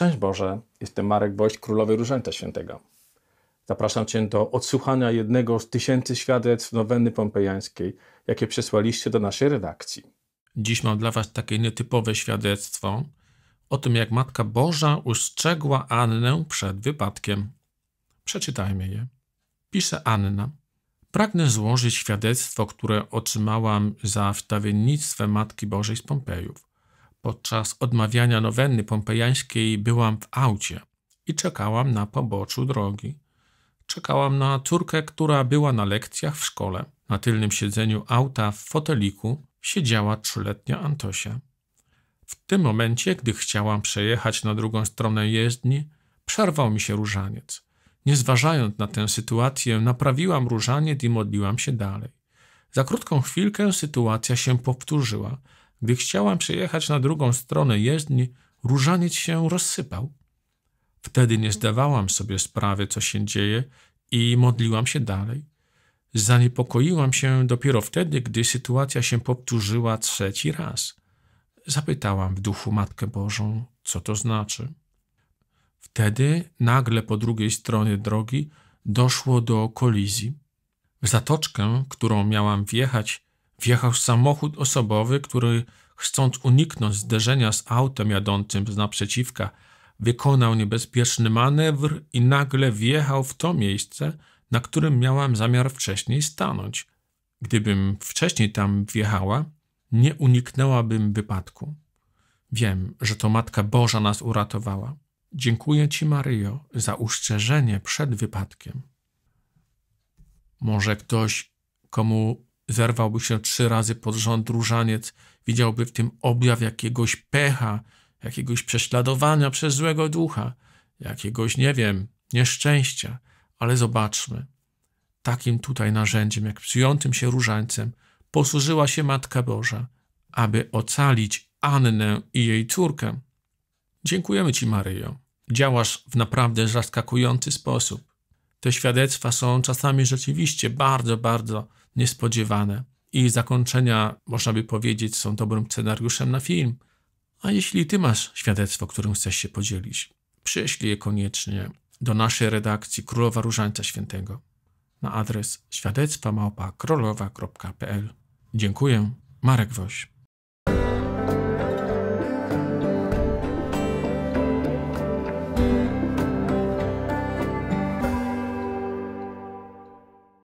Szczęść Boże, jestem Marek Boś, Królowy Różęta Świętego. Zapraszam Cię do odsłuchania jednego z tysięcy świadectw nowenny pompejańskiej, jakie przesłaliście do naszej redakcji. Dziś mam dla Was takie nietypowe świadectwo o tym, jak Matka Boża ustrzegła Annę przed wypadkiem. Przeczytajmy je. Pisze Anna. Pragnę złożyć świadectwo, które otrzymałam za wstawiennictwem Matki Bożej z Pompejów. Podczas odmawiania nowenny pompejańskiej byłam w aucie i czekałam na poboczu drogi. Czekałam na córkę, która była na lekcjach w szkole. Na tylnym siedzeniu auta w foteliku siedziała trzyletnia Antosia. W tym momencie, gdy chciałam przejechać na drugą stronę jezdni, przerwał mi się różaniec. Nie zważając na tę sytuację, naprawiłam różaniec i modliłam się dalej. Za krótką chwilkę sytuacja się powtórzyła. Gdy chciałem przejechać na drugą stronę jezdni, różaniec się rozsypał. Wtedy nie zdawałam sobie sprawy, co się dzieje i modliłam się dalej. Zaniepokoiłam się dopiero wtedy, gdy sytuacja się powtórzyła trzeci raz. Zapytałam w duchu Matkę Bożą, co to znaczy. Wtedy nagle po drugiej stronie drogi doszło do kolizji. W zatoczkę, którą miałam wjechać, Wjechał samochód osobowy, który chcąc uniknąć zderzenia z autem jadącym z naprzeciwka, wykonał niebezpieczny manewr i nagle wjechał w to miejsce, na którym miałam zamiar wcześniej stanąć. Gdybym wcześniej tam wjechała, nie uniknęłabym wypadku. Wiem, że to Matka Boża nas uratowała. Dziękuję Ci, Maryjo, za uszczerzenie przed wypadkiem. Może ktoś, komu zerwałby się trzy razy pod rząd różaniec, widziałby w tym objaw jakiegoś pecha, jakiegoś prześladowania przez złego ducha, jakiegoś, nie wiem, nieszczęścia. Ale zobaczmy, takim tutaj narzędziem, jak psującym się różańcem, posłużyła się Matka Boża, aby ocalić Annę i jej córkę. Dziękujemy Ci, Maryjo. Działasz w naprawdę zaskakujący sposób. Te świadectwa są czasami rzeczywiście bardzo, bardzo niespodziewane i zakończenia, można by powiedzieć, są dobrym scenariuszem na film. A jeśli ty masz świadectwo, którym chcesz się podzielić, przyślij je koniecznie do naszej redakcji Królowa Różańca Świętego na adres świadectwa Dziękuję, Marek Woś.